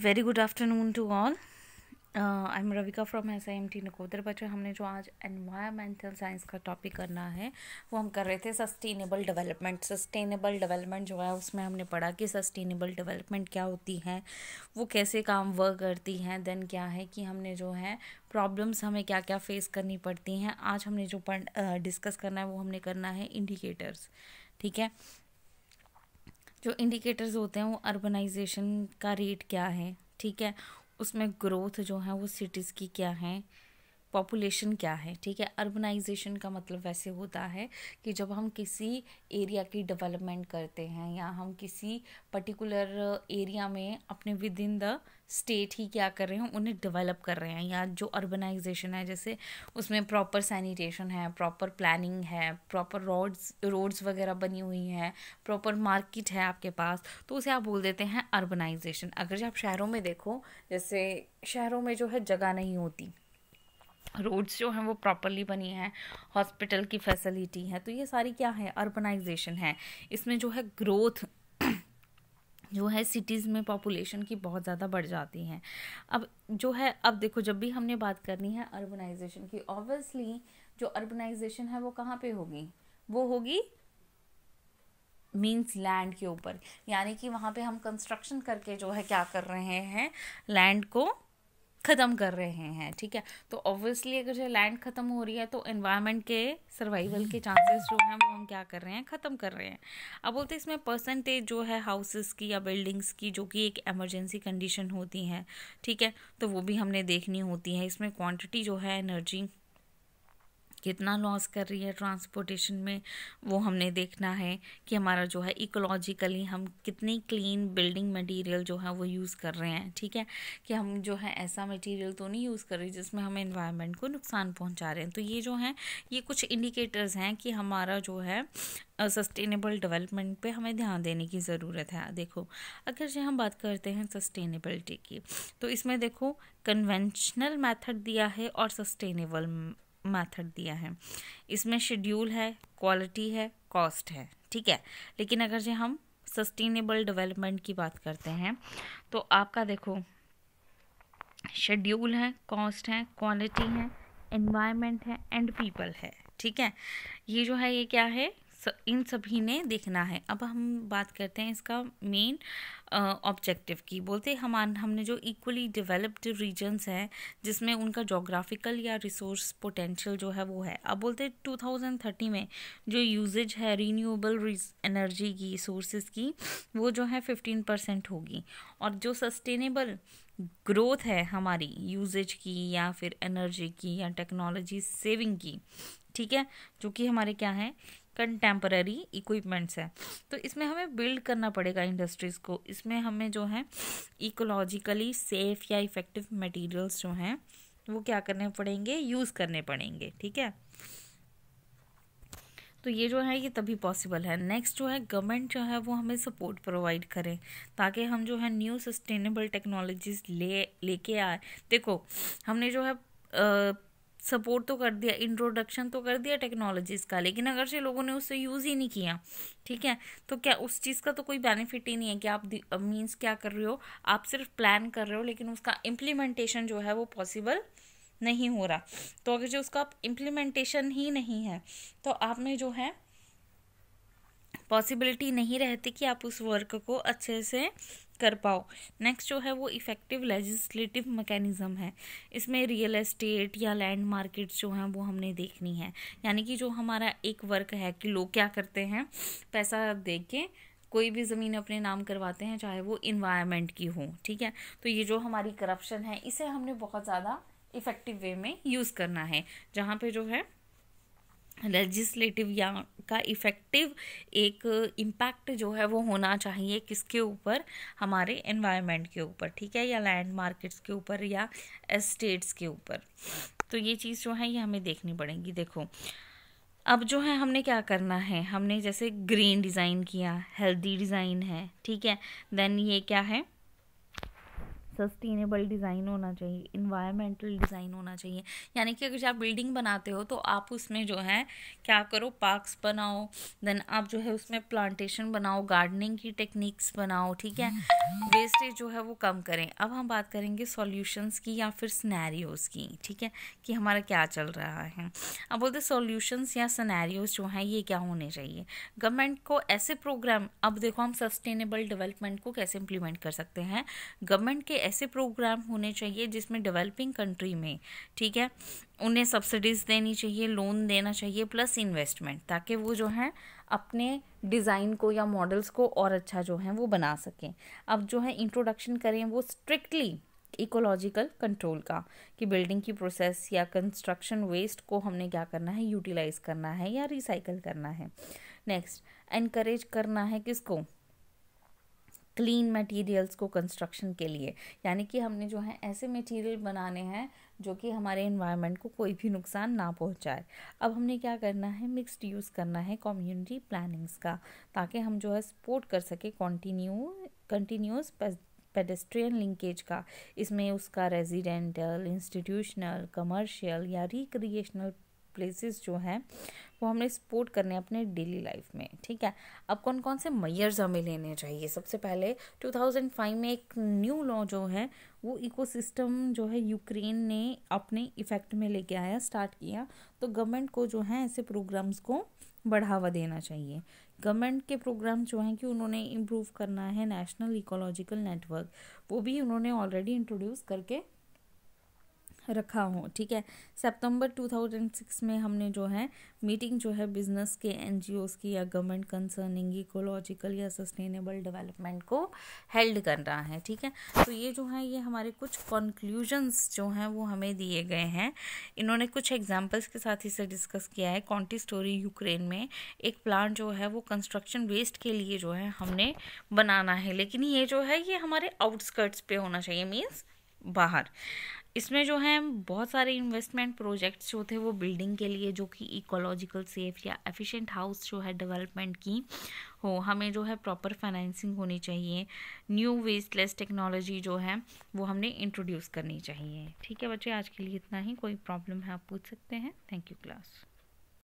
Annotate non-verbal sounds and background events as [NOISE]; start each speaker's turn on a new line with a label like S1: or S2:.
S1: very good afternoon to all I am Ravika from S I M T Nakodar बच्चे हमने जो आज एनवायरमेंटल साइंस का टॉपिक करना है वो हम कर रहे थे सस्टेनेबल डेवलपमेंट सस्टेनेबल डेवलपमेंट जो है उसमें हमने पढ़ा कि सस्टेनेबल डेवलपमेंट क्या होती है वो कैसे काम वर्क करती हैं देन क्या है कि हमने जो है प्रॉब्लम्स हमें क्या क्या फेस करनी पड़ती हैं आज हमने जो डिस्कस uh, करना है वो हमने करना है इंडिकेटर्स ठीक है जो इंडिकेटर्स होते हैं वो अर्बनाइजेशन का रेट क्या है ठीक है उसमें ग्रोथ जो है वो सिटीज़ की क्या है पॉपुलेशन क्या है ठीक है अर्बनाइजेशन का मतलब वैसे होता है कि जब हम किसी एरिया की डेवलपमेंट करते हैं या हम किसी पर्टिकुलर एरिया में अपने विद इन द स्टेट ही क्या कर रहे हैं उन्हें डेवलप कर रहे हैं या जो अर्बनाइजेशन है जैसे उसमें प्रॉपर सैनिटेशन है प्रॉपर प्लानिंग है प्रॉपर रोड्स रोड्स वगैरह बनी हुई हैं प्रॉपर मार्केट है आपके पास तो उसे आप बोल देते हैं अर्बनाइजेशन अगर जब आप शहरों में देखो जैसे शहरों में जो है जगह नहीं होती रोड्स जो हैं वो प्रॉपरली बनी हैं हॉस्पिटल की फैसिलिटी है तो ये सारी क्या है अर्बनाइजेशन है इसमें जो है ग्रोथ [CLEARS THROAT] जो है सिटीज़ में पॉपुलेशन की बहुत ज़्यादा बढ़ जाती है अब जो है अब देखो जब भी हमने बात करनी है अर्बनाइजेशन की ऑब्वियसली जो अर्बनाइजेशन है वो कहाँ पे होगी वो होगी मीन्स लैंड के ऊपर यानी कि वहाँ पे हम कंस्ट्रक्शन करके जो है क्या कर रहे हैं लैंड को ख़त्म कर रहे हैं ठीक है तो ऑब्वियसली अगर जो लैंड ख़त्म हो रही है तो इन्वायरमेंट के सर्वाइवल के चांसेस जो हैं वो हम क्या कर रहे हैं ख़त्म कर रहे हैं अब बोलते इसमें परसेंटेज जो है हाउसेस की या बिल्डिंग्स की जो कि एक एमरजेंसी कंडीशन होती हैं ठीक है तो वो भी हमने देखनी होती है इसमें क्वान्टिटी जो है एनर्जी कितना लॉस कर रही है ट्रांसपोर्टेशन में वो हमने देखना है कि हमारा जो है इकोलॉजिकली हम कितनी क्लीन बिल्डिंग मटेरियल जो है वो यूज़ कर रहे हैं ठीक है कि हम जो है ऐसा मटेरियल तो नहीं यूज़ कर रहे जिसमें हम इन्वायरमेंट को नुकसान पहुंचा रहे हैं तो ये जो है ये कुछ इंडिकेटर्स हैं कि हमारा जो है सस्टेनेबल डेवलपमेंट पे हमें ध्यान देने की ज़रूरत है देखो अगर जो हम बात करते हैं सस्टेनेबलिटी की तो इसमें देखो कन्वेंशनल मेथड दिया है और सस्टेनेबल मेथड दिया है इसमें शेड्यूल है क्वालिटी है कॉस्ट है ठीक है लेकिन अगर जो हम सस्टेनेबल डेवलपमेंट की बात करते हैं तो आपका देखो शेड्यूल है कॉस्ट है क्वालिटी है इन्वायरमेंट है एंड पीपल है ठीक है ये जो है ये क्या है इन सभी ने देखना है अब हम बात करते हैं इसका मेन ऑब्जेक्टिव की बोलते हम हमने जो इक्वली डेवलप्ड रीजन्स हैं जिसमें उनका जोग्राफिकल या रिसोर्स पोटेंशियल जो है वो है अब बोलते हैं 2030 में जो यूजेज है रीन्यूएबल एनर्जी की सोर्सेज की वो जो है 15 परसेंट होगी और जो सस्टेनेबल ग्रोथ है हमारी यूजेज की या फिर एनर्जी की या टेक्नोलॉजी सेविंग की ठीक है जो कि हमारे क्या है कंटेम्प्रेरी इक्विपमेंट्स हैं तो इसमें हमें बिल्ड करना पड़ेगा इंडस्ट्रीज़ को इसमें हमें जो है इकोलॉजिकली सेफ़ या इफ़ेक्टिव मटेरियल्स जो हैं वो क्या करने पड़ेंगे यूज़ करने पड़ेंगे ठीक है तो ये जो है ये तभी पॉसिबल है नेक्स्ट जो है गवर्नमेंट जो है वो हमें सपोर्ट प्रोवाइड करें ताकि हम जो है न्यू सस्टेनेबल टेक्नोलॉजीज़ ले लेके आए देखो हमने जो है आ, सपोर्ट तो कर दिया इंट्रोडक्शन तो कर दिया टेक्नोलॉजीज़ का लेकिन अगर से लोगों ने उसे यूज़ ही नहीं किया ठीक है तो क्या उस चीज़ का तो कोई बेनिफिट ही नहीं है कि आप मीन्स क्या कर रहे हो आप सिर्फ प्लान कर रहे हो लेकिन उसका इम्प्लीमेंटेशन जो है वो पॉसिबल नहीं हो रहा तो अगर जो उसका इम्प्लीमेंटेशन ही नहीं है तो आपने जो है पॉसिबिलिटी नहीं रहती कि आप उस वर्क को अच्छे से कर पाओ नेक्स्ट जो है वो इफ़ेक्टिव लेजिस्लेटिव मैकेनिज़्म है इसमें रियल एस्टेट या लैंड मार्केट्स जो हैं वो हमने देखनी है यानी कि जो हमारा एक वर्क है कि लोग क्या करते हैं पैसा दे के कोई भी ज़मीन अपने नाम करवाते हैं चाहे वो इन्वायरमेंट की हो ठीक है तो ये जो हमारी करप्शन है इसे हमने बहुत ज़्यादा इफ़ेक्टिव वे में यूज़ करना है जहाँ पे जो है लेजिस्लेटिव या का इफ़ेक्टिव एक इम्पैक्ट जो है वो होना चाहिए किसके ऊपर हमारे एनवायरनमेंट के ऊपर ठीक है या लैंड मार्केट्स के ऊपर या एस्टेट्स के ऊपर तो ये चीज़ जो है ये हमें देखनी पड़ेगी देखो अब जो है हमने क्या करना है हमने जैसे ग्रीन डिज़ाइन किया हेल्दी डिज़ाइन है ठीक है देन ये क्या है सस्टेनेबल डिज़ाइन होना चाहिए इन्वायरमेंटल डिज़ाइन होना चाहिए यानी कि अगर आप बिल्डिंग बनाते हो तो आप उसमें जो है क्या करो पार्क्स बनाओ देन आप जो है उसमें प्लांटेशन बनाओ गार्डनिंग की टेक्निक्स बनाओ ठीक है वेस्टेज जो है वो कम करें अब हम बात करेंगे सॉल्यूशंस की या फिर स्नैरियोज़ की ठीक है कि हमारा क्या चल रहा है अब बोलते सॉल्यूशंस या स्नैरियोज़ जो हैं ये क्या होने चाहिए गवर्नमेंट को ऐसे प्रोग्राम अब देखो हम सस्टेनेबल डेवलपमेंट को कैसे इम्प्लीमेंट कर सकते हैं गवर्नमेंट के ऐसे प्रोग्राम होने चाहिए जिसमें डेवलपिंग कंट्री में ठीक है उन्हें सब्सिडीज़ देनी चाहिए लोन देना चाहिए प्लस इन्वेस्टमेंट ताकि वो जो है अपने डिज़ाइन को या मॉडल्स को और अच्छा जो है वो बना सकें अब जो है इंट्रोडक्शन करें वो स्ट्रिक्टली इकोलॉजिकल कंट्रोल का कि बिल्डिंग की प्रोसेस या कंस्ट्रक्शन वेस्ट को हमने क्या करना है यूटिलाइज करना है या रिसाइकल करना है नेक्स्ट एनकरेज करना है किसको क्लीन मटेरियल्स को कंस्ट्रक्शन के लिए यानी कि हमने जो है ऐसे मटेरियल बनाने हैं जो कि हमारे इन्वायरमेंट को कोई भी नुकसान ना पहुंचाए अब हमने क्या करना है मिक्स्ड यूज़ करना है कम्युनिटी प्लानिंग्स का ताकि हम जो है सपोर्ट कर सके कॉन्टीन्यू कंटिन्यूस पेडेस्ट्रियन लिंकेज का इसमें उसका रेजिडेंटल इंस्टीट्यूशनल कमर्शियल या रिक्रिएशनल प्लेसेस जो हैं वो हमने सपोर्ट करने अपने डेली लाइफ में ठीक है अब कौन कौन से मैयर्स हमें लेने चाहिए सबसे पहले 2005 में एक न्यू लॉ जो है वो इकोसिस्टम जो है यूक्रेन ने अपने इफेक्ट में लेके आया स्टार्ट किया तो गवर्नमेंट को जो है ऐसे प्रोग्राम्स को बढ़ावा देना चाहिए गवर्नमेंट के प्रोग्राम जो हैं कि उन्होंने इम्प्रूव करना है नेशनल इकोलॉजिकल नेटवर्क वो भी उन्होंने ऑलरेडी इंट्रोड्यूस करके रखा हो ठीक है सितंबर 2006 में हमने जो है मीटिंग जो है बिजनेस के एनजीओस की या गवर्नमेंट कंसर्निंग इकोलॉजिकल या सस्टेनेबल डेवलपमेंट को हेल्ड कर रहा है ठीक है तो ये जो है ये हमारे कुछ कंक्लूजन्स जो हैं वो हमें दिए गए हैं इन्होंने कुछ एग्जाम्पल्स के साथ इसे डिस्कस किया है कॉन्टी स्टोरी यूक्रेन में एक प्लांट जो है वो कंस्ट्रक्शन वेस्ट के लिए जो है हमने बनाना है लेकिन ये जो है ये हमारे आउटस्कर्ट्स पे होना चाहिए मीन्स बाहर इसमें जो है बहुत सारे इन्वेस्टमेंट प्रोजेक्ट्स जो थे वो बिल्डिंग के लिए जो कि इकोलॉजिकल सेफ या एफिशिएंट हाउस जो है डेवलपमेंट की हो हमें जो है प्रॉपर फाइनेंसिंग होनी चाहिए न्यू वेस्टलेस टेक्नोलॉजी जो है वो हमने इंट्रोड्यूस करनी चाहिए ठीक है बच्चे आज के लिए इतना ही कोई प्रॉब्लम है आप पूछ सकते हैं थैंक यू क्लास